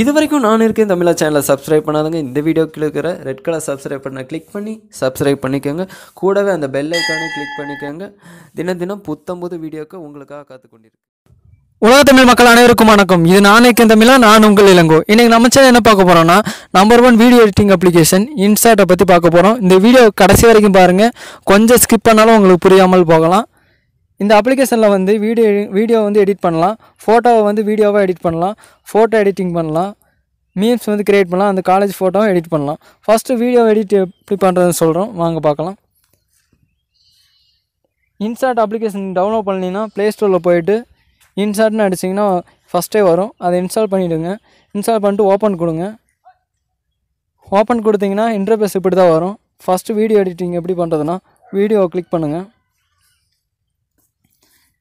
இது வரைக்கும் நான் இருக்கேன் தமிழா சேனலை சப்ஸ்கிரைப் பண்ணாதங்க இந்த வீடியோக்கு இருக்கிற ரெட் கலர் சப்ஸ்கிரைப் பண்ண கிளிக் பண்ணி சப்ஸ்கிரைப் பண்ணிக்கோங்க கூடவே அந்த பெல் ஐக்கானே கிளிக் பண்ணிக்கோங்க தினம் தினம் புத்தம்புது வீடியோக்கு உங்களுக்காக காத்துக்கொண்டிருக்கு உலக தமிழ் மக்கள் அனைவருக்கும் வணக்கம் இது நானே தமிழா நான் உங்கள் இளங்கோ இன்றைக்கி நம்ம சேனல் என்ன பார்க்க போகிறோம்னா number one video editing application இன்ஸ்டாட்டை பற்றி பார்க்க போகிறோம் இந்த வீடியோ கடைசி வரைக்கும் பாருங்கள் கொஞ்சம் ஸ்கிப் பண்ணாலும் உங்களுக்கு புரியாமல் போகலாம் இந்த அப்ளிகேஷனில் வந்து வீடியோ வீடியோ வந்து எடிட் பண்ணலாம் ஃபோட்டோவை வந்து வீடியோவாக எடிட் பண்ணலாம் ஃபோட்டோ எடிட்டிங் பண்ணலாம் மீம்ஸ் வந்து க்ரியேட் பண்ணலாம் அந்த காலேஜ் ஃபோட்டோவும் எடிட் பண்ணலாம் ஃபஸ்ட்டு வீடியோ எடிட் எப்படி பண்ணுறதுன்னு சொல்கிறோம் வாங்க பார்க்கலாம் இன்சார்ட் அப்ளிகேஷன் டவுன்லோட் பண்ணிங்கன்னா ப்ளே ஸ்டோரில் போயிட்டு இன்சார்ட்னு அடிச்சிங்கன்னா ஃபஸ்ட்டே வரும் அதை இன்ஸ்டால் பண்ணிவிடுங்க இன்ஸ்டால் பண்ணிட்டு ஓப்பன் கொடுங்க ஓப்பன் கொடுத்தீங்கன்னா இன்டர்ஃபேஸ் இப்படி தான் வரும் ஃபஸ்ட்டு வீடியோ எடிட்டிங் எப்படி பண்ணுறதுன்னா வீடியோவை கிளிக் பண்ணுங்கள்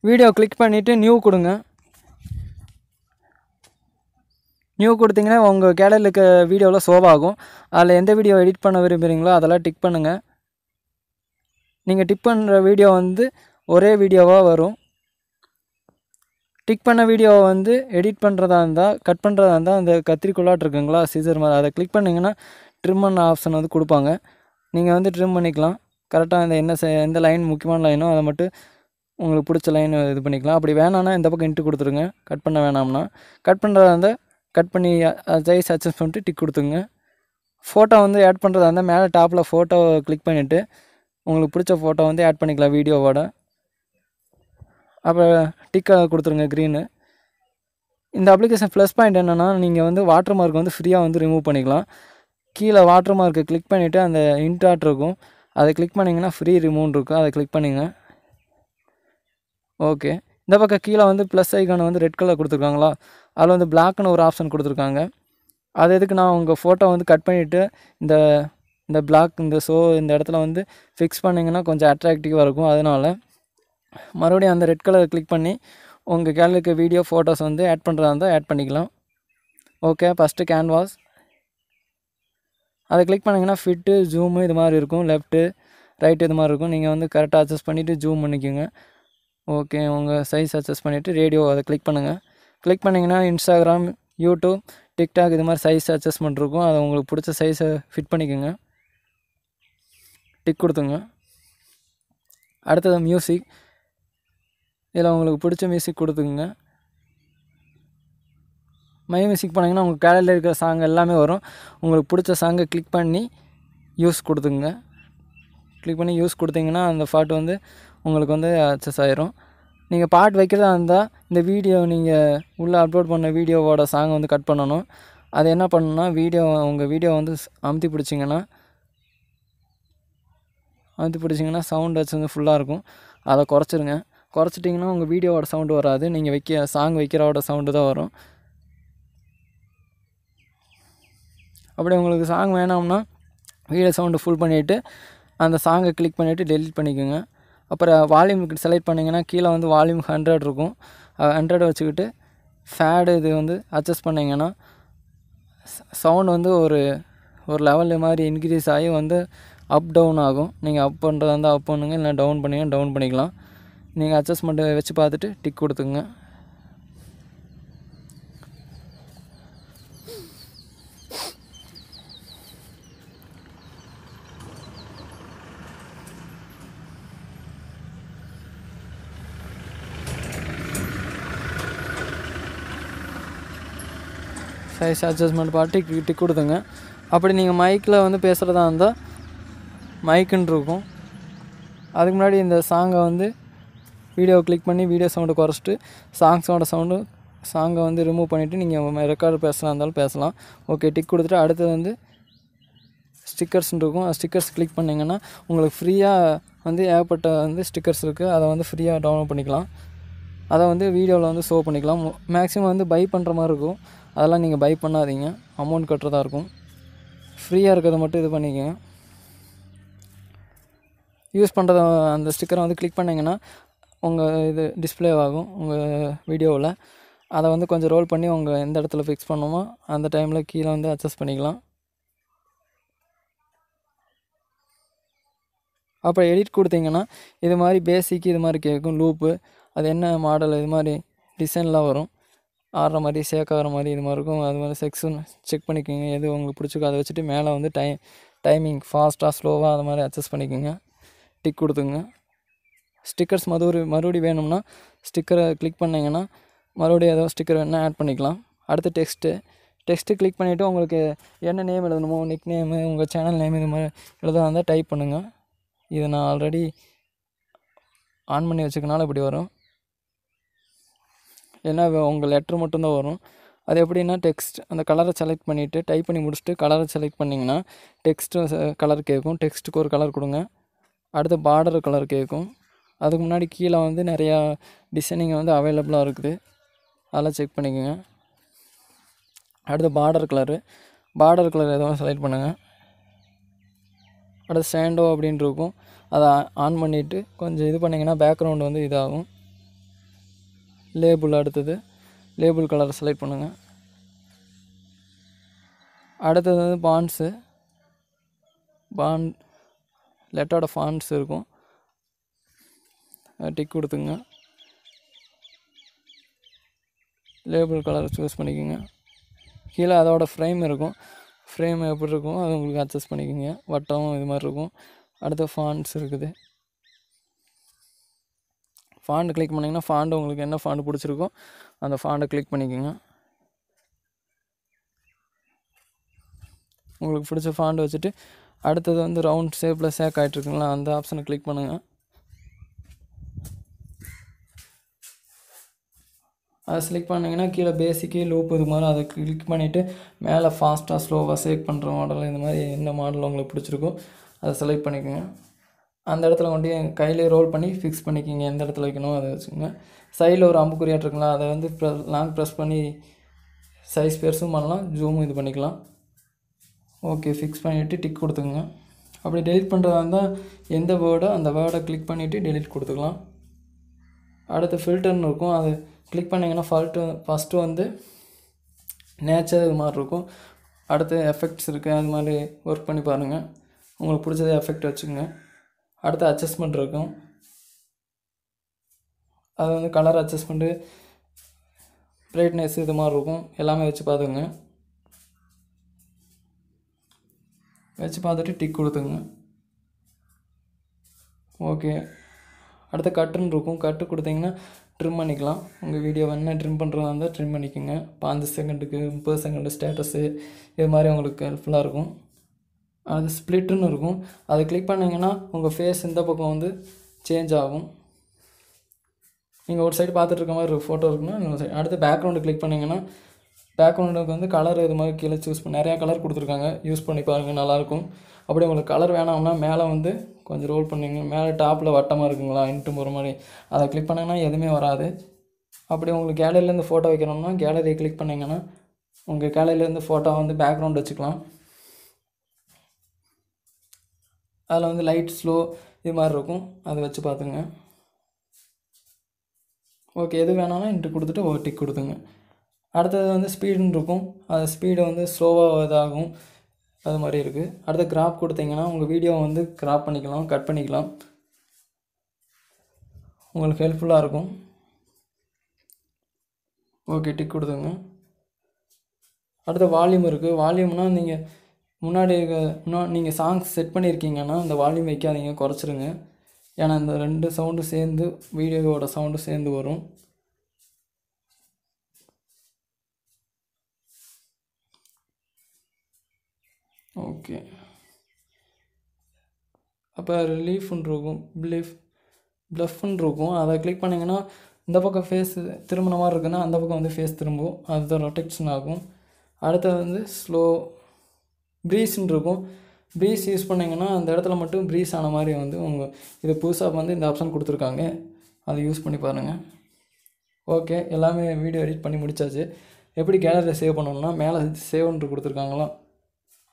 வீடியோ கிளிக் பண்ணிவிட்டு நியூ கொடுங்க நியூ கொடுத்தீங்கன்னா உங்கள் கேடலுக்கு இருக்க வீடியோவில் சோவாகும் அதில் எந்த வீடியோ எடிட் பண்ண விரும்புகிறீங்களோ அதெல்லாம் டிக் பண்ணுங்கள் நீங்கள் டிக் பண்ணுற வீடியோ வந்து ஒரே வீடியோவாக வரும் டிக் பண்ண வீடியோவை வந்து எடிட் பண்ணுறதா இருந்தால் கட் பண்ணுறதா இருந்தால் அந்த கத்திரிக்குள்ளாட்ருக்குங்களா சீசர் மாதிரி அதை கிளிக் பண்ணிங்கன்னா ட்ரிம் பண்ண ஆப்ஷன் வந்து கொடுப்பாங்க நீங்கள் வந்து ட்ரிம் பண்ணிக்கலாம் கரெக்டாக அந்த என்ன எந்த லைன் முக்கியமான லைனோ அதை மட்டும் உங்களுக்கு பிடிச்ச லைன் இது பண்ணிக்கலாம் அப்படி வேணாம்னா இந்த பக்கம் இன்ட்டு கொடுத்துருங்க கட் பண்ண வேணாம்னா கட் பண்ணுறதா இருந்தால் கட் பண்ணி ஜெய் அட்ஜஸ்ட் பண்ணிட்டு டிக் கொடுத்துங்க ஃபோட்டோ வந்து ஆட் பண்ணுறதா இருந்தால் மேலே டாப்பில் ஃபோட்டோவை கிளிக் பண்ணிவிட்டு உங்களுக்கு பிடிச்ச ஃபோட்டோ வந்து ஆட் பண்ணிக்கலாம் வீடியோவோட அப்புறம் டிக்கை கொடுத்துருங்க க்ரீனு இந்த அப்ளிகேஷன் ப்ளஸ் பாயிண்ட் என்னென்னா நீங்கள் வந்து வாட்டர் மார்க் வந்து ஃப்ரீயாக வந்து ரிமூவ் பண்ணிக்கலாம் கீழே வாட்டர் மார்க்கை கிளிக் பண்ணிவிட்டு அந்த இன்ட் ஆட் இருக்கும் அதை கிளிக் பண்ணிங்கன்னா ஃப்ரீ ரிமூவ் இருக்கும் அதை கிளிக் பண்ணிங்க ஓகே இந்த பக்கம் கீழே வந்து ப்ளஸ் ஐக்கான வந்து ரெட் கலர் கொடுத்துருக்காங்களா அதில் வந்து பிளாக்னு ஒரு ஆப்ஷன் கொடுத்துருக்காங்க அது எதுக்கு நான் உங்கள் ஃபோட்டோ வந்து கட் பண்ணிவிட்டு இந்த இந்த பிளாக் இந்த ஷோ இந்த இடத்துல வந்து ஃபிக்ஸ் பண்ணிங்கன்னா கொஞ்சம் அட்ராக்டிவாக இருக்கும் அதனால் மறுபடியும் அந்த ரெட் கலர் கிளிக் பண்ணி உங்கள் கேலருக்கு வீடியோ ஃபோட்டோஸ் வந்து ஆட் பண்ணுறதா இருந்தால் ஆட் பண்ணிக்கலாம் ஓகே ஃபஸ்ட்டு கேன்வாஸ் அதை கிளிக் பண்ணிங்கன்னா ஃபிட்டு ஜூமு இது மாதிரி இருக்கும் லெஃப்ட்டு ரைட்டு இது மாதிரி இருக்கும் நீங்கள் வந்து கரெக்டாக அட்ஜஸ்ட் பண்ணிவிட்டு ஜூம் பண்ணிக்கோங்க ஓகே உங்கள் சைஸ் அட்ஜஸ்ட் பண்ணிவிட்டு ரேடியோ அதை கிளிக் பண்ணுங்கள் கிளிக் பண்ணிங்கன்னா இன்ஸ்டாகிராம் யூடியூப் டிக்டாக் இது மாதிரி சைஸ் அட்ஜஸ்ட்மெண்ட் இருக்கும் அதை உங்களுக்கு பிடிச்ச சைஸை ஃபிட் பண்ணிக்கோங்க டிக் கொடுத்துங்க அடுத்தது மியூசிக் இதில் உங்களுக்கு பிடிச்ச மியூசிக் கொடுத்துக்குங்க மை மியூசிக் பண்ணிங்கன்னா உங்கள் கேலரில் இருக்கிற சாங் எல்லாமே வரும் உங்களுக்கு பிடிச்ச சாங்கை கிளிக் பண்ணி யூஸ் கொடுத்துங்க கிளிக் பண்ணி யூஸ் கொடுத்தீங்கன்னா அந்த பாட்டு வந்து உங்களுக்கு வந்து அக்சஸ் ஆயிரும் நீங்கள் பாட் வைக்கிறதா இருந்தால் இந்த வீடியோ நீங்கள் உள்ளே அப்லோட் பண்ண வீடியோவோட சாங் வந்து கட் பண்ணணும் அது என்ன பண்ணணும்னா வீடியோ உங்கள் வீடியோ வந்து அமுத்தி பிடிச்சிங்கன்னா அமுத்தி பிடிச்சிங்கன்னா சவுண்ட் வச்சு வந்து ஃபுல்லாக இருக்கும் அதை குறைச்சிருங்க குறைச்சிட்டிங்கன்னா உங்கள் வீடியோவோட சவுண்டு வராது நீங்கள் வைக்க சாங் வைக்கிறவோட சவுண்டு தான் வரும் அப்படி உங்களுக்கு சாங் வேணாம்னா வீடியோ சவுண்டு ஃபுல் பண்ணிவிட்டு அந்த சாங்கை கிளிக் பண்ணிவிட்டு டெலிட் பண்ணிக்கோங்க அப்புறம் வால்யூம் செலக்ட் பண்ணிங்கன்னா கீழே வந்து வால்யூம் ஹண்ட்ரட் இருக்கும் ஹண்ட்ரட் வச்சுக்கிட்டு ஃபேடு இது வந்து அட்ஜஸ்ட் பண்ணிங்கன்னா சவுண்ட் வந்து ஒரு ஒரு லெவலு மாதிரி இன்க்ரீஸ் ஆகி வந்து அப் டவுன் ஆகும் நீங்கள் அப் பண்ணுறதா இருந்தால் அப் பண்ணுங்கள் இல்லை டவுன் பண்ணிங்கன்னா டவுன் பண்ணிக்கலாம் நீங்கள் அட்ஜஸ்ட்மெண்ட்டு வச்சு பார்த்துட்டு டிக் கொடுத்துங்க சைஸ் அட்ஜஸ்ட்மெண்ட் பாட்டு டிக் கொடுத்துங்க அப்படி நீங்கள் மைக்கில் வந்து பேசுகிறதா இருந்தால் மைக்குன்னு இருக்கும் அதுக்கு முன்னாடி இந்த சாங்கை வந்து வீடியோ கிளிக் பண்ணி வீடியோ சவுண்டை குறைச்சிட்டு சாங்ஸோட சவுண்டு சாங்கை வந்து ரிமூவ் பண்ணிவிட்டு நீங்கள் ரெக்கார்டு பேசலாம் இருந்தாலும் பேசலாம் ஓகே டிக் கொடுத்துட்டு அடுத்தது வந்து ஸ்டிக்கர்ஸ்ன்னு இருக்கும் ஸ்டிக்கர்ஸ் கிளிக் பண்ணிங்கன்னா உங்களுக்கு ஃப்ரீயாக வந்து ஏகப்பட்ட வந்து ஸ்டிக்கர்ஸ் இருக்குது அதை வந்து ஃப்ரீயாக டவுன்லோட் பண்ணிக்கலாம் அதை வந்து வீடியோவில் வந்து ஷோ பண்ணிக்கலாம் மேக்ஸிமம் வந்து பை பண்ணுற மாதிரி இருக்கும் அதெல்லாம் நீங்கள் பை பண்ணாதீங்க அமௌண்ட் கட்டுறதா இருக்கும் ஃப்ரீயாக இருக்கிறத மட்டும் இது பண்ணிக்கோங்க யூஸ் பண்ணுறத அந்த ஸ்டிக்கரை வந்து கிளிக் பண்ணிங்கன்னா உங்கள் இது டிஸ்பிளே ஆகும் உங்கள் வீடியோவில் அதை வந்து கொஞ்சம் ரோல் பண்ணி உங்கள் எந்த இடத்துல ஃபிக்ஸ் பண்ணுமோ அந்த டைமில் கீழே வந்து அட்ஜஸ்ட் பண்ணிக்கலாம் அப்போ எடிட் கொடுத்தீங்கன்னா இது மாதிரி பேசிக் இது மாதிரி கேட்கும் லூப்பு அது என்ன மாடல் இது மாதிரி டிசைன்லாம் வரும் ஆடுற மாதிரி ஷேக் ஆகிற மாதிரி இது மாதிரி இருக்கும் அது மாதிரி செக்ஸுன்னு செக் பண்ணிக்கோங்க எது உங்களுக்கு பிடிச்சிக்கோ அதை வச்சுட்டு மேலே வந்து டை டைமிங் ஃபாஸ்ட்டாக ஸ்லோவாக அது மாதிரி அட்ஜஸ்ட் பண்ணிக்கோங்க டிக் கொடுத்துங்க ஸ்டிக்கர்ஸ் மறுபடி மறுபடி வேணும்னா ஸ்டிக்கரை கிளிக் பண்ணிங்கன்னா மறுபடியும் ஏதோ ஸ்டிக்கர் வேணால் ஆட் பண்ணிக்கலாம் அடுத்து டெக்ஸ்ட்டு டெக்ஸ்ட்டு கிளிக் பண்ணிவிட்டு உங்களுக்கு என்ன நேம் எழுதணுமோ நிக் நேமு உங்கள் சேனல் நேம் இது மாதிரி எழுதா இருந்தால் டைப் பண்ணுங்கள் இது நான் ஆல்ரெடி ஆன் பண்ணி வச்சுக்கனால இப்படி வரும் ஏன்னா உங்கள் லெட்ரு மட்டும்தான் வரும் அது எப்படின்னா டெக்ஸ்ட் அந்த கலரை செலக்ட் பண்ணிவிட்டு டைப் பண்ணி முடிச்சுட்டு கலரை செலக்ட் பண்ணிங்கன்னா டெக்ஸ்ட்டு கலர் கேட்கும் டெக்ஸ்ட்டுக்கு ஒரு கலர் கொடுங்க அடுத்து பார்டர் கலர் கேட்கும் அதுக்கு முன்னாடி கீழே வந்து நிறையா டிசைனிங் வந்து அவைலபிளாக இருக்குது அதெல்லாம் செக் பண்ணிக்கோங்க அடுத்து பார்டர் கலரு பார்டர் கலர் எதுவும் செலக்ட் பண்ணுங்கள் அடுத்து ஸ்டாண்டோ அப்படின்ட்டு இருக்கும் அதை ஆன் பண்ணிவிட்டு கொஞ்சம் இது பண்ணிங்கன்னா பேக்ரவுண்டு வந்து இதாகும் லேபிள் அடுத்தது லேபிள் கலரை செலக்ட் பண்ணுங்கள் அடுத்தது வந்து பாண்ட்ஸு பாண்ட் லெட்டரோட ஃபாண்ட்ஸ் இருக்கும் டிக் கொடுத்துங்க லேபிள் கலரை சூஸ் பண்ணிக்கோங்க கீழே அதோட ஃப்ரேம் இருக்கும் ஃப்ரேம் எப்படி இருக்கும் அது உங்களுக்கு அட்ஜஸ்ட் பண்ணிக்கோங்க வட்டம் இது மாதிரி இருக்கும் அடுத்த ஃபான்ஸ் இருக்குது ஃபாண்டு கிளிக் பண்ணிங்கன்னா ஃபாண்டு உங்களுக்கு என்ன ஃபாண்டு பிடிச்சிருக்கோ அந்த ஃபாண்டை கிளிக் பண்ணிக்கோங்க உங்களுக்கு பிடிச்ச ஃபாண்டு வச்சுட்டு அடுத்தது வந்து ரவுண்ட் ஷேப்பில் சேக் ஆகிட்ருக்குங்களா அந்த ஆப்ஷனை கிளிக் பண்ணுங்கள் அதை செலக்ட் பண்ணிங்கன்னா கீழே பேசிக்கே லோப் இது மாதிரி அதை கிளிக் பண்ணிவிட்டு மேலே ஃபாஸ்ட்டாக ஸ்லோவாக சேக் பண்ணுற மாடல் இந்த மாதிரி என்ன மாடல் உங்களுக்கு பிடிச்சிருக்கோ அதை செலக்ட் பண்ணிக்கோங்க அந்த இடத்துல கொண்டு கையிலே ரோல் பண்ணி ஃபிக்ஸ் பண்ணிக்கிங்க எந்த இடத்துல வைக்கணும் அதை வச்சுக்கோங்க சைடில் ஒரு அம்பு இருக்குங்களா அதை வந்து லாங் ப்ரெஸ் பண்ணி சைஸ் பேர்ஸும் பண்ணலாம் ஜூமும் இது பண்ணிக்கலாம் ஓகே ஃபிக்ஸ் பண்ணிவிட்டு டிக் கொடுத்துக்குங்க அப்படி டெலிட் பண்ணுறதா இருந்தால் எந்த வேர்டோ அந்த வேர்டை கிளிக் பண்ணிவிட்டு டெலிட் கொடுத்துக்கலாம் அடுத்து ஃபில்டர்னு இருக்கும் அது கிளிக் பண்ணிங்கன்னா ஃபால்ட்டு ஃபஸ்ட்டு வந்து நேச்சர் இது மாதிரி இருக்கும் அடுத்து எஃபெக்ட்ஸ் இருக்குது அது மாதிரி ஒர்க் பண்ணி பாருங்கள் உங்களுக்கு பிடிச்சதே எஃபெக்ட் வச்சுக்கோங்க அடுத்து அட்ஜஸ்ட்மெண்ட் இருக்கும் அது வந்து கலர் அட்ஜஸ்ட்மெண்ட்டு பிரைட்னஸ் இது மாதிரி இருக்கும் எல்லாமே வச்சு பார்த்துங்க வச்சு பார்த்துட்டு டிக் கொடுத்துங்க ஓகே அடுத்து கட்டுன்னு இருக்கும் கட்டு கொடுத்தீங்கன்னா ட்ரிம் பண்ணிக்கலாம் உங்கள் வீடியோ என்ன ட்ரிம் பண்ணுறதா இருந்தால் ட்ரிம் பண்ணிக்கோங்க பாஞ்சு செகண்டுக்கு முப்பது செகண்டு ஸ்டேட்டஸு இது மாதிரி உங்களுக்கு ஹெல்ப்ஃபுல்லாக இருக்கும் அது ஸ்ப்ளிட்டுன்னு இருக்கும் அதை கிளிக் பண்ணிங்கன்னா உங்கள் ஃபேஸ் இந்த பக்கம் வந்து சேஞ்ச் ஆகும் நீங்கள் ஒரு சைடு பார்த்துட்டு இருக்க மாதிரி ஒரு ஃபோட்டோ இருக்குன்னா சைடு அடுத்து பேக்ரவுண்டு கிளிக் பண்ணிங்கன்னா பேக்ரவுண்டுக்கு வந்து கலர் இது மாதிரி கீழே சூஸ் பண்ணி நிறையா கலர் கொடுத்துருக்காங்க யூஸ் பண்ணி பாருங்கள் நல்லாயிருக்கும் அப்படி உங்களுக்கு கலர் வேணாம்னா மேலே வந்து கொஞ்சம் ரோல் பண்ணிங்க மேலே டாப்பில் வட்டமாக இருக்குங்களா இன்ட்டு போகிற மாதிரி அதை கிளிக் பண்ணிங்கன்னா எதுவுமே வராது அப்படி உங்களுக்கு கேலரியிலேருந்து ஃபோட்டோ வைக்கணும்னா கேலரியை கிளிக் பண்ணிங்கன்னா உங்கள் கேலரியிலேருந்து ஃபோட்டோ வந்து பேக்ரவுண்ட் வச்சுக்கலாம் அதில் வந்து லைட் ஸ்லோ இது மாதிரி இருக்கும் அதை வச்சு பார்த்துங்க ஓகே எது வேணாலும் என்ட்டு கொடுத்துட்டு ஒரு டிக் கொடுத்துங்க அடுத்தது வந்து ஸ்பீடுன்னு இருக்கும் அது ஸ்பீடு வந்து ஸ்லோவாக இதாகும் அது மாதிரி இருக்குது அடுத்து கிராப் கொடுத்தீங்கன்னா உங்கள் வீடியோவை வந்து கிராப் பண்ணிக்கலாம் கட் பண்ணிக்கலாம் உங்களுக்கு ஹெல்ப்ஃபுல்லாக இருக்கும் ஓகே டிக் கொடுத்துங்க அடுத்து வால்யூம் இருக்குது வால்யூம்னால் நீங்கள் முன்னாடி இருக்க இன்னும் நீங்கள் சாங்ஸ் செட் பண்ணியிருக்கீங்கன்னா இந்த வால்யூம் வைக்காதீங்க குறைச்சிருங்க ஏன்னா இந்த ரெண்டு சவுண்டு சேர்ந்து வீடியோவோட சவுண்டு சேர்ந்து வரும் ஓகே அப்போ ரிலீஃப்னு இருக்கும் பிலீஃப் ப்ளஃப்னு இருக்கும் அதை கிளிக் பண்ணிங்கன்னா இந்த பக்கம் ஃபேஸ் திரும்பின மாதிரி இருக்குன்னா அந்த பக்கம் வந்து ஃபேஸ் திரும்பும் அதுதான் ரொட்டெக்ஷன் ஆகும் அடுத்தது வந்து ஸ்லோ ப்ரீஸ்ன்னு இருக்கும் ப்ரீஸ் யூஸ் பண்ணிங்கன்னா அந்த இடத்துல மட்டும் ப்ரீஸ் ஆன மாதிரி வந்து உங்கள் இது புதுசாக வந்து இந்த ஆப்ஷன் கொடுத்துருக்காங்க அதை யூஸ் பண்ணி பாருங்கள் ஓகே எல்லாமே வீடியோ எடிட் பண்ணி முடித்தாச்சு எப்படி கேலரியில் சேவ் பண்ணணும்னா மேலே சேவ்ன்ட்டு கொடுத்துருக்காங்களா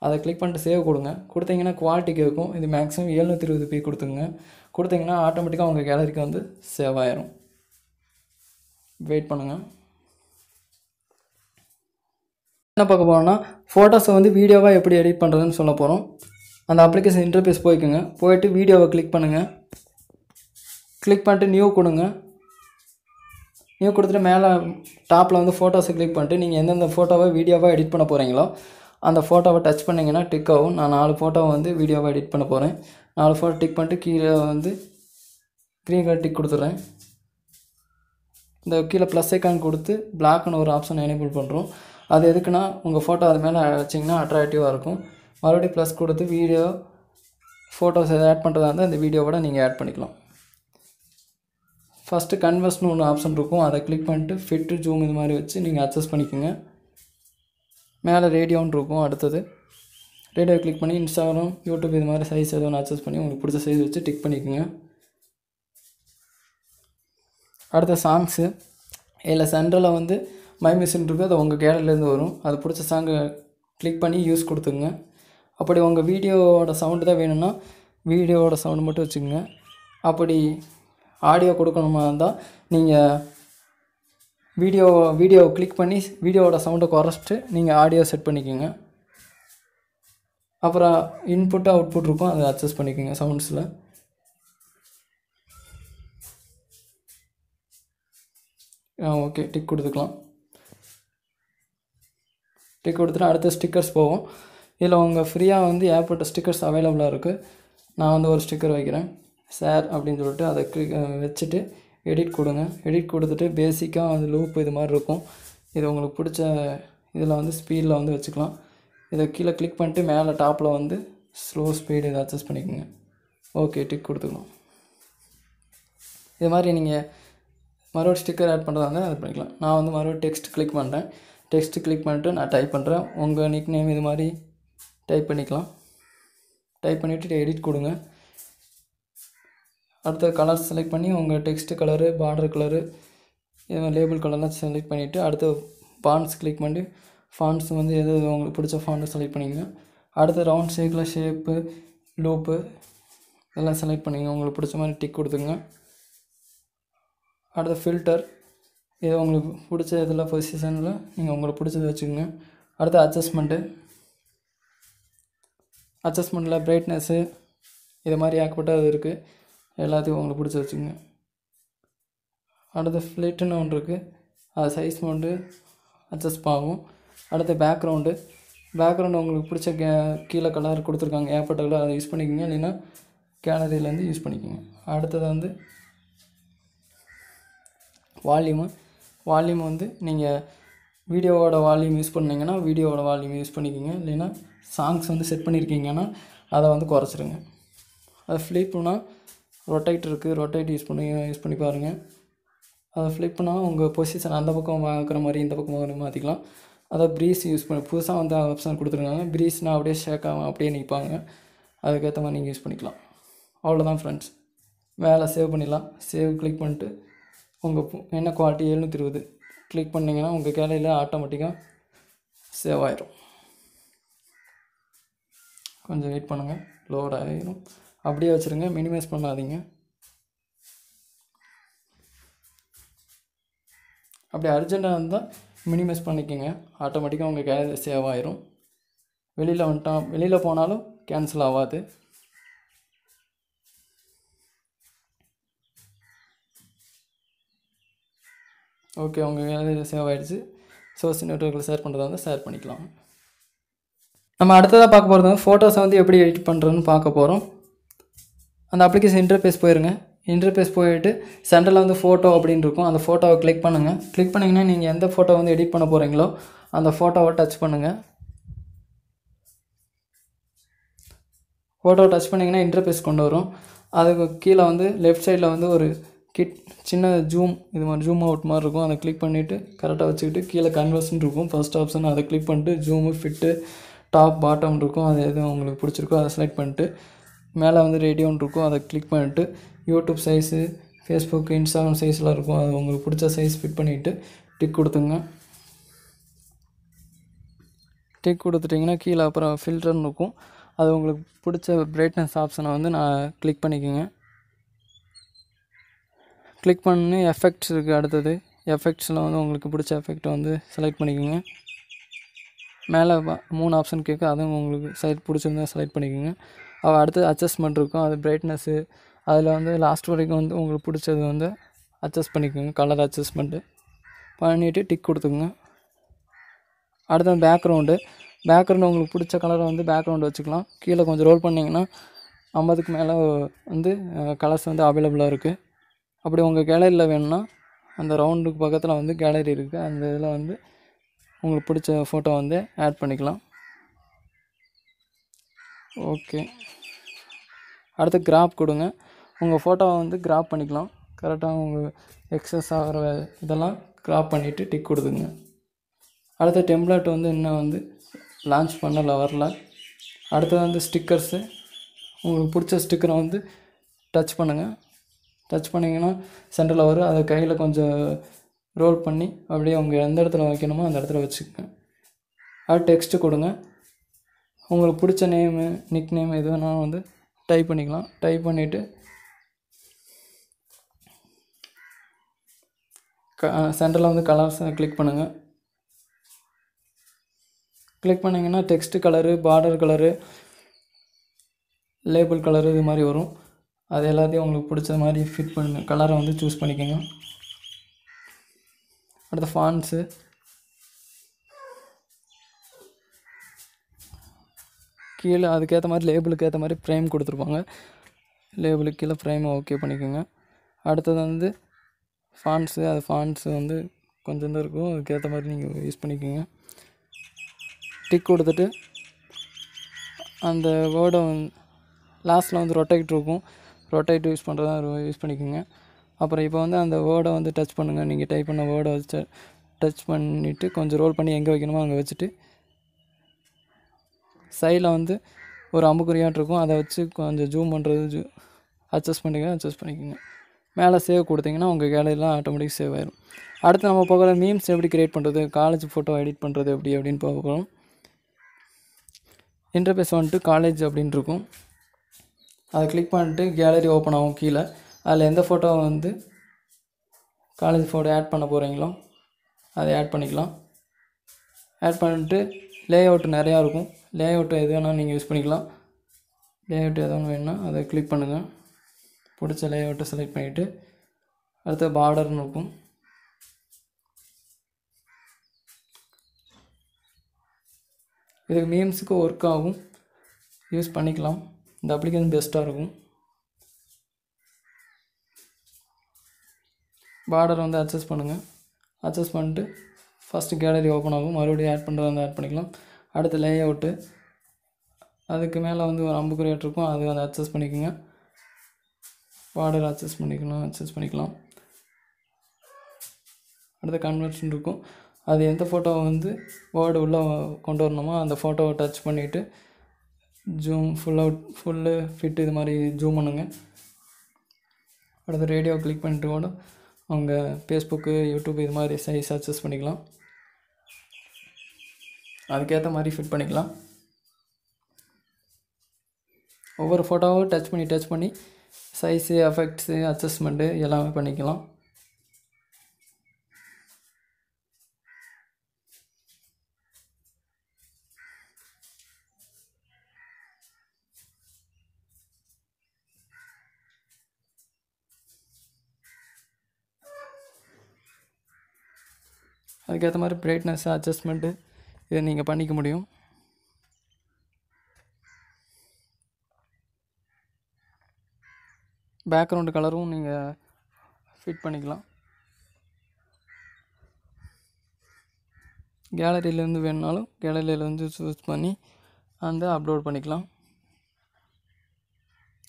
அதை கிளிக் பண்ணிட்டு சேவ் கொடுங்க கொடுத்தீங்கன்னா குவாலிட்டி கேட்கும் இது மேக்ஸிமம் எழுநூற்றி இருபது பி கொடுத்துங்க கொடுத்தீங்கன்னா ஆட்டோமேட்டிக்காக உங்கள் கேலரிக்கு வந்து சேவ் ஆயிரும் வெயிட் பண்ணுங்கள் என்ன பார்க்க போகிறோம்னா ஃபோட்டோஸை வந்து வீடியோவாக எப்படி எடிட் பண்ணுறதுன்னு சொல்ல போகிறோம் அந்த அப்ளிகேஷன் இன்டர்ஃபேஸ் போய்க்குங்க போயிட்டு வீடியோவை கிளிக் பண்ணுங்கள் கிளிக் பண்ணிட்டு நியூ கொடுங்க நியூ கொடுத்துட்டு மேலே டாப்பில் வந்து ஃபோட்டோஸை கிளிக் பண்ணிட்டு நீங்கள் எந்தெந்த ஃபோட்டோவை வீடியோவாக எடிட் பண்ண போகிறீங்களோ அந்த ஃபோட்டோவை டச் பண்ணிங்கன்னா டிக் ஆகும் நான் நாலு ஃபோட்டோவை வந்து வீடியோவாக எடிட் பண்ண போகிறேன் நாலு ஃபோட்டோ டிக் பண்ணிட்டு கீழே வந்து க்ரீன் கலர் டிக் கொடுத்துட்றேன் இந்த கீழே ப்ளஸ் ஐக்கான் கொடுத்து பிளாக்னு ஒரு ஆப்ஷன் எனேபிள் பண்ணுறோம் அது எதுக்குன்னா உங்கள் ஃபோட்டோ அது மேலே வச்சிங்கன்னா அட்ராக்டிவாக இருக்கும் மறுபடியும் ப்ளஸ் கொடுத்து வீடியோ ஃபோட்டோஸ் எதாவது ஆட் பண்ணுறதா இருந்தால் இந்த வீடியோவோட நீங்கள் ஆட் பண்ணிக்கலாம் ஃபஸ்ட்டு கன்வர்ஸ்னு ஒன்று ஆப்ஷன் இருக்கும் அதை கிளிக் பண்ணிட்டு ஃபிட்டு ஜூம் இது மாதிரி வச்சு நீங்கள் அட்ஜஸ்ட் பண்ணிக்கோங்க மேலே ரேடியோன்னு இருக்கும் அடுத்தது ரேடியோ கிளிக் பண்ணி இன்ஸ்டாகிராம் யூடியூப் இது மாதிரி சைஸ் எதுவும் அட்ஜஸ்ட் பண்ணி உங்களுக்கு பிடிச்ச சைஸ் வச்சு டிக் பண்ணிக்கோங்க அடுத்த சாங்ஸு இல்லை சென்ட்ரலில் வந்து மை மிஷின் இருக்குது அது உங்கள் கேலரிலேருந்து வரும் அது பிடிச்ச சாங்கை கிளிக் பண்ணி யூஸ் கொடுத்துங்க அப்படி உங்கள் வீடியோவோட சவுண்டு தான் வேணும்னா வீடியோவோட சவுண்டு மட்டும் வச்சுக்கோங்க அப்படி ஆடியோ கொடுக்கணுமா இருந்தால் நீங்கள் வீடியோ வீடியோ கிளிக் பண்ணி வீடியோவோட சவுண்டை குறைச்சிட்டு நீங்கள் ஆடியோ செட் பண்ணிக்கோங்க அப்புறம் இன்புட் அவுட்புட் இருக்கும் அதை அட்ஜஸ்ட் பண்ணிக்கோங்க சவுண்ட்ஸில் ஓகே டிக் கொடுத்துக்கலாம் டிக் கொடுத்துட்டு அடுத்து ஸ்டிக்கர்ஸ் போவோம் இதில் உங்கள் ஃப்ரீயாக வந்து ஏற்பட்ட ஸ்டிக்கர்ஸ் அவைலபிளாக இருக்குது நான் வந்து ஒரு ஸ்டிக்கர் வைக்கிறேன் சார் அப்படின்னு சொல்லிட்டு அதை க்ளிக் வச்சுட்டு எடிட் கொடுங்க எடிட் கொடுத்துட்டு பேசிக்காக வந்து லூப் இது மாதிரி இருக்கும் இது உங்களுக்கு பிடிச்ச இதில் வந்து ஸ்பீடில் வந்து வச்சுக்கலாம் இதை கீழே கிளிக் பண்ணிட்டு மேலே டாப்பில் வந்து ஸ்லோ ஸ்பீடு இதை அட்ஜஸ்ட் பண்ணிக்கோங்க ஓகே டிக் கொடுத்துக்கலாம் இது மாதிரி நீங்கள் மறுபடியும் ஸ்டிக்கர் ஆட் பண்ணுறதா இருந்தால் அது பண்ணிக்கலாம் நான் வந்து மறுபடியும் டெக்ஸ்ட் கிளிக் பண்ணுறேன் டெக்ஸ்ட்டு கிளிக் பண்ணிட்டு நான் டைப் பண்ணுறேன் உங்கள் நிக் நேம் இது மாதிரி டைப் பண்ணிக்கலாம் டைப் பண்ணிவிட்டு எடிட் கொடுங்க அடுத்த கலர் செலக்ட் பண்ணி உங்கள் text colour border colour label கலர்லாம் செலக்ட் பண்ணிவிட்டு அடுத்து ஃபான்ஸ் கிளிக் பண்ணி ஃபான்ஸ் வந்து எது உங்களுக்கு பிடிச்ச ஃபான்ஸ் செலக்ட் பண்ணிங்க அடுத்து ரவுண்ட் ஷேக்கில் ஷேப்பு லூப்பு இதெல்லாம் செலக்ட் பண்ணிங்க உங்களுக்கு பிடிச்ச மாதிரி டிக் கொடுத்துங்க அடுத்த ஃபில்டர் இது உங்களுக்கு பிடிச்ச இதில் பொசிஷனில் நீங்கள் உங்களுக்கு பிடிச்சது வச்சுக்கோங்க அடுத்து அட்ஜஸ்ட்மெண்ட்டு அட்ஜஸ்ட்மெண்ட்டில் பிரைட்னஸ்ஸு இது மாதிரி இது இருக்குது எல்லாத்தையும் உங்களுக்கு பிடிச்சி வச்சுக்கோங்க அடுத்து ஃப்ளிட்டுன்னு ஒன்று இருக்குது அது சைஸ் மவுண்டு அட்ஜஸ்ட் ஆகும் அடுத்து பேக்ரவுண்டு பேக்ரவுண்டு உங்களுக்கு பிடிச்ச கே கீழே கலர் கொடுத்துருக்காங்க ஏகப்பட்ட கலர் அதை யூஸ் பண்ணிக்கோங்க இல்லைன்னா கேலரியிலேருந்து யூஸ் பண்ணிக்கோங்க அடுத்தது வந்து வால்யூமு வால்யூம் வந்து நீங்கள் வீடியோவோட வால்யூம் யூஸ் பண்ணிங்கன்னா வீடியோவோட வால்யூம் யூஸ் பண்ணிக்கோங்க இல்லைன்னா சாங்ஸ் வந்து செட் பண்ணியிருக்கீங்கன்னா அதை வந்து குறைச்சிருங்க அதை ஃப்ளிப்னால் ரொட்டேட் இருக்குது ரொட்டேட் யூஸ் பண்ணி யூஸ் பண்ணி பாருங்கள் அதை ஃப்ளிப் பண்ணால் உங்கள் பொசிஷன் அந்த பக்கம் வாங்குற மாதிரி இந்த பக்கம் வாங்குற மாற்றிக்கலாம் அதை ப்ரீஸ் யூஸ் பண்ணி புதுசாக வந்து ஆப்ஷன் கொடுத்துருக்காங்க ப்ரீஸ்னால் அப்படியே ஷேக் ஆகும் அப்படியே நிற்பாங்க அதுக்கேற்ற மாதிரி நீங்கள் யூஸ் பண்ணிக்கலாம் அவ்வளோதான் ஃப்ரெண்ட்ஸ் மேலே சேவ் பண்ணிடலாம் சேவ் கிளிக் பண்ணிட்டு உங்கள் என்ன குவாலிட்டி எழுநூற்றி இருபது கிளிக் பண்ணிங்கன்னா உங்கள் கேலரியில் ஆட்டோமேட்டிக்காக சேவ் ஆயிரும் கொஞ்சம் வெயிட் பண்ணுங்கள் லோட் ஆகிடும் அப்படியே வச்சுருங்க மினிமைஸ் பண்ணாதீங்க அப்படி அர்ஜெண்ட்டாக இருந்தால் மினிமைஸ் பண்ணிக்கோங்க ஆட்டோமேட்டிக்காக உங்கள் கேலரி சேவ் ஆயிரும் வெளியில் வந்துட்டான் வெளியில் போனாலும் கேன்சல் ஆகாது ஓகே உங்களுக்கு சேவ் ஆகிடுச்சு சோசியல் நெட்ஒர்க்கில் ஷேர் பண்ணுறதா வந்து ஷேர் பண்ணிக்கலாம் நம்ம அடுத்ததாக பார்க்க போகிறது வந்து ஃபோட்டோஸை வந்து எப்படி எடிட் பண்ணுறதுன்னு பார்க்க போகிறோம் அந்த அப்ளிகேஷன் இன்டர்ஃபேஸ் போயிருங்க இன்டர்ஃபேஸ் போயிட்டு சென்டரில் வந்து ஃபோட்டோ அப்படின்னு இருக்கும் அந்த ஃபோட்டோவை கிளிக் பண்ணுங்கள் கிளிக் பண்ணிங்கன்னா நீங்கள் எந்த ஃபோட்டோ வந்து எடிட் பண்ண போகிறீங்களோ அந்த ஃபோட்டோவை டச் பண்ணுங்கள் ஃபோட்டோ டச் பண்ணிங்கன்னா இன்டர்ஃபேஸ் கொண்டு வரும் அதுக்கு கீழே வந்து லெஃப்ட் சைடில் வந்து ஒரு கிட் சின்ன ஜூம் இது மாதிரி ஜூம் அவுட் மாதிரி இருக்கும் அதை கிளிக் பண்ணிவிட்டு கரெக்டாக வச்சுக்கிட்டு கீழே கன்வர்ஷன் இருக்கும் ஃபஸ்ட் ஆப்ஷன் அதை கிளிக் பண்ணிட்டு ஜூமு ஃபிட்டு டாப் பாட்டம் இருக்கும் அது எதுவும் உங்களுக்கு பிடிச்சிருக்கோ அதை செலக்ட் பண்ணிட்டு மேலே வந்து ரேடியோன்னு இருக்கும் அதை கிளிக் பண்ணிவிட்டு யூடியூப் சைஸு ஃபேஸ்புக் இன்ஸ்டாகிராம் சைஸ்லாம் இருக்கும் அது உங்களுக்கு பிடிச்ச சைஸ் ஃபிட் பண்ணிவிட்டு டிக் கொடுத்துங்க டிக் கொடுத்துட்டிங்கன்னா கீழே அப்புறம் ஃபில்டர்னு இருக்கும் அது உங்களுக்கு பிடிச்ச பிரைட்னஸ் ஆப்ஷனை வந்து நான் கிளிக் பண்ணிக்கோங்க கிளிக் பண்ணி எஃபெக்ட்ஸ் இருக்குது அடுத்தது எஃபெக்ட்ஸில் வந்து உங்களுக்கு பிடிச்ச எஃபெக்ட் வந்து செலக்ட் பண்ணிக்கோங்க மேலே மூணு ஆப்ஷன் கேட்க அதுவும் உங்களுக்கு சைட் பிடிச்சிருந்தா செலக்ட் பண்ணிக்கோங்க அவள் அடுத்தது அட்ஜஸ்ட்மெண்ட் இருக்கும் அது பிரைட்னஸ்ஸு அதில் வந்து லாஸ்ட் வரைக்கும் வந்து உங்களுக்கு பிடிச்சது வந்து அட்ஜஸ்ட் பண்ணிக்கோங்க கலர் அட்ஜஸ்ட்மெண்ட்டு பண்ணிவிட்டு டிக் கொடுத்துக்கோங்க அடுத்த பேக்ரவுண்டு பேக்ரவுண்டு உங்களுக்கு பிடிச்ச கலரை வந்து பேக்ரவுண்டு வச்சுக்கலாம் கீழே கொஞ்சம் ரோல் பண்ணிங்கன்னா ஐம்பதுக்கு மேலே வந்து கலர்ஸ் வந்து அவைலபிளாக இருக்குது அப்படி உங்கள் கேலரியில் வேணும்னா அந்த ரவுண்டுக்கு பக்கத்தில் வந்து கேலரி இருக்குது அந்த இதில் வந்து உங்களுக்கு பிடிச்ச ஃபோட்டோ வந்து ஆட் பண்ணிக்கலாம் ஓகே அடுத்து கிராப் கொடுங்க உங்கள் ஃபோட்டோவை வந்து கிராப் பண்ணிக்கலாம் கரெக்டாக உங்கள் எக்ஸஸ் ஆகிற இதெல்லாம் கிராப் பண்ணிவிட்டு டிக் கொடுக்குங்க அடுத்த டெம்ப்ளேட் வந்து இன்னும் வந்து லான்ச் பண்ணலை வரல அடுத்தது வந்து ஸ்டிக்கர்ஸு உங்களுக்கு பிடிச்ச ஸ்டிக்கரை வந்து டச் பண்ணுங்கள் டச் பண்ணிங்கன்னா சென்டரில் வரும் அதை கையில் கொஞ்சம் ரோல் பண்ணி அப்படியே அவங்க எந்த இடத்துல வைக்கணுமோ அந்த இடத்துல வச்சுக்கோங்க அது டெக்ஸ்ட்டு கொடுங்க உங்களுக்கு பிடிச்ச நேமு நிக் நேம் எது வேணாலும் வந்து டைப் பண்ணிக்கலாம் டைப் பண்ணிவிட்டு க சென்டரில் வந்து கலர்ஸ் கிளிக் பண்ணுங்கள் கிளிக் பண்ணிங்கன்னா text colour border colour label colour இது மாதிரி வரும் அது எல்லாத்தையும் உங்களுக்கு பிடிச்ச மாதிரி ஃபிட் பண்ணுங்க கலரை வந்து சூஸ் பண்ணிக்கோங்க அடுத்த ஃபான்ஸு கீழே அதுக்கேற்ற மாதிரி லேபிளுக்கு ஏற்ற மாதிரி ஃப்ரேம் கொடுத்துருப்பாங்க லேபிளுக்கு கீழே ஃப்ரேம் ஓகே பண்ணிக்கோங்க அடுத்தது வந்து ஃபான்ஸு அது ஃபான்ஸு வந்து கொஞ்சம் தான் இருக்கும் அதுக்கேற்ற மாதிரி நீங்கள் யூஸ் பண்ணிக்கோங்க டிக் கொடுத்துட்டு அந்த வேர்டை வந்து லாஸ்ட்டில் வந்து ரொட்டேட் இருக்கும் ரொட்டேட் யூஸ் பண்ணுறதா யூஸ் பண்ணிக்கோங்க அப்புறம் இப்போ வந்து அந்த வேர்டை வந்து டச் பண்ணுங்கள் நீங்கள் டைப் பண்ண வேர்டை வச்சு டச் பண்ணிவிட்டு கொஞ்சம் ரோல் பண்ணி எங்கே வைக்கணுமோ அங்கே வச்சுட்டு சைடில் வந்து ஒரு அம்புக்குறியாட்டு இருக்கும் அதை வச்சு கொஞ்சம் ஜூம் பண்ணுறது ஜூ அட்ஜஸ்ட் பண்ணிக்க அட்ஜஸ்ட் பண்ணிக்கோங்க மேலே சேவ் கொடுத்தீங்கன்னா உங்கள் கேலரிலாம் ஆட்டோமேட்டிக் சேவ் ஆயிடும் அடுத்து நம்ம போகிற மீம்ஸ் எப்படி க்ரியேட் பண்ணுறது காலேஜ் ஃபோட்டோ எடிட் பண்ணுறது எப்படி அப்படின்னு பார்க்க போகிறோம் இன்டர்பேஸ் வந்துட்டு காலேஜ் அப்படின்னு இருக்கும் அதை கிளிக் பண்ணிட்டு கேலரி ஓப்பன் ஆகும் கீழே அதில் எந்த ஃபோட்டோவை வந்து காலேஜ் ஃபோட்டோ ஆட் பண்ண போகிறீங்களோ அதை ஆட் பண்ணிக்கலாம் ஆட் பண்ணிட்டு லே அவுட் நிறையா இருக்கும் லே அவுட்டு எது வேணால் நீங்கள் யூஸ் பண்ணிக்கலாம் லே அவுட் எது ஒன்று வேணுன்னா அதை கிளிக் பண்ணுங்கள் பிடிச்ச லே அவுட்டை செலக்ட் பண்ணிவிட்டு அடுத்து பார்டர்னு இருக்கும் இதுக்கு மீம்ஸுக்கு ஒர்க் ஆகும் யூஸ் பண்ணிக்கலாம் இந்த அப்ளிகேஷன் பெஸ்ட்டாக இருக்கும் பார்டர் வந்து அட்ஜஸ்ட் பண்ணுங்கள் அட்ஜஸ்ட் பண்ணிட்டு ஃபஸ்ட்டு கேலரி ஓப்பன் ஆகும் மறுபடியும் ஆட் பண்ணுறது வந்து ஆட் பண்ணிக்கலாம் அடுத்து லே அவுட்டு அதுக்கு மேலே வந்து ஒரு அம்புக்குறி இருக்கும் அது வந்து அட்ஜஸ்ட் பண்ணிக்கோங்க பார்டர் அட்ஜஸ்ட் பண்ணிக்கலாம் அட்ஜஸ்ட் பண்ணிக்கலாம் அடுத்து கன்வர்ஷன் இருக்கும் அது எந்த ஃபோட்டோவை வந்து வேர்டு உள்ளே கொண்டு வரணுமோ அந்த ஃபோட்டோவை டச் பண்ணிவிட்டு zoom full out full fit இது மாதிரி ஜூம் பண்ணுங்க அடுத்து ரேடியோ கிளிக் பண்ணிட்டு கூட அவங்க ஃபேஸ்புக்கு யூடியூப் இது மாதிரி சைஸ் அட்ஜஸ்ட் பண்ணிக்கலாம் அதுக்கேற்ற மாதிரி ஃபிட் பண்ணிக்கலாம் ஒவ்வொரு ஃபோட்டோவும் டச் பண்ணி டச் பண்ணி சைஸு எஃபெக்ட்ஸு அட்ஜஸ்ட்மெண்ட்டு எல்லாமே பண்ணிக்கலாம் அதுக்கேற்ற மாதிரி பிரைட்னஸ் அட்ஜஸ்ட்மெண்ட்டு இதை நீங்கள் பண்ணிக்க முடியும் பேக்ரவுண்டு கலரும் நீங்கள் ஃபிட் பண்ணிக்கலாம் கேலரியிலேருந்து வேணுனாலும் கேலரியிலேருந்து சூஸ் பண்ணி அந்த அப்லோட் பண்ணிக்கலாம்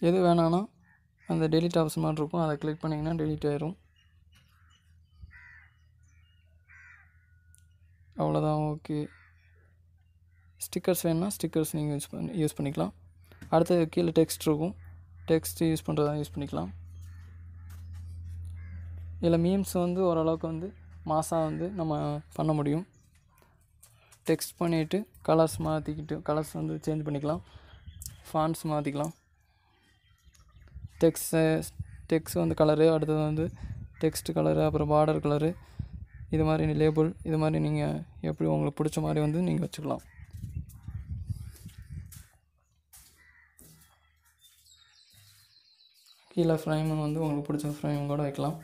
எது வேணான்னா அந்த டெலிட் ஆப்ஷன் மாதிரி இருக்கும் அதை கிளிக் பண்ணிங்கன்னா டெலிட் ஆயிரும் அவ்வளோதான் ஓகே ஸ்டிக்கர்ஸ் வேணும்னா ஸ்டிக்கர்ஸ் நீங்கள் யூஸ் பண்ணி யூஸ் பண்ணிக்கலாம் அடுத்தது கீழே டெக்ஸ்ட் இருக்கும் டெக்ஸ்ட் யூஸ் பண்ணுறதா யூஸ் பண்ணிக்கலாம் இதில் மீம்ஸ் வந்து ஓரளவுக்கு வந்து மாசாக வந்து நம்ம பண்ண முடியும் டெக்ஸ்ட் பண்ணிவிட்டு கலர்ஸ் மாற்றிக்கிட்டு கலர்ஸ் வந்து சேஞ்ச் பண்ணிக்கலாம் ஃபான்ஸ் மாற்றிக்கலாம் டெக்ஸ்ட்டு டெக்ஸ்ட் வந்து கலரு அடுத்தது வந்து டெக்ஸ்ட் கலரு அப்புறம் பார்டர் கலரு இது மாதிரி லேபிள் இது மாதிரி நீங்கள் எப்படி உங்களுக்கு பிடிச்ச மாதிரி வந்து நீங்கள் வச்சுக்கலாம் கீழே ஃப்ரேம் வந்து உங்களுக்கு பிடிச்ச ஃப்ரேம் கூட வைக்கலாம்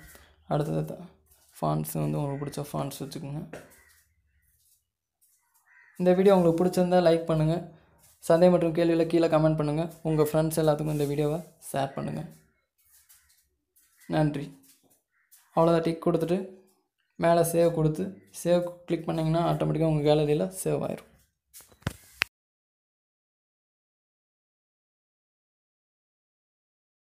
அடுத்தது ஃபான்ஸ் வந்து உங்களுக்கு பிடிச்ச ஃபான்ஸ் வச்சுக்கோங்க இந்த வீடியோ உங்களுக்கு பிடிச்சிருந்தால் லைக் பண்ணுங்கள் சந்தை மற்றும் கேள்வியில் கீழே கமெண்ட் பண்ணுங்கள் உங்கள் ஃப்ரெண்ட்ஸ் எல்லாத்துக்கும் இந்த வீடியோவை ஷேர் பண்ணுங்கள் நன்றி அவ்வளோதான் டிக் கொடுத்துட்டு மேலே சேவ் கொடுத்து சேவ் கிளிக் பண்ணிங்கன்னா ஆட்டோமேட்டிக்காக உங்கள் கேலரியில் சேவ் ஆயிரும்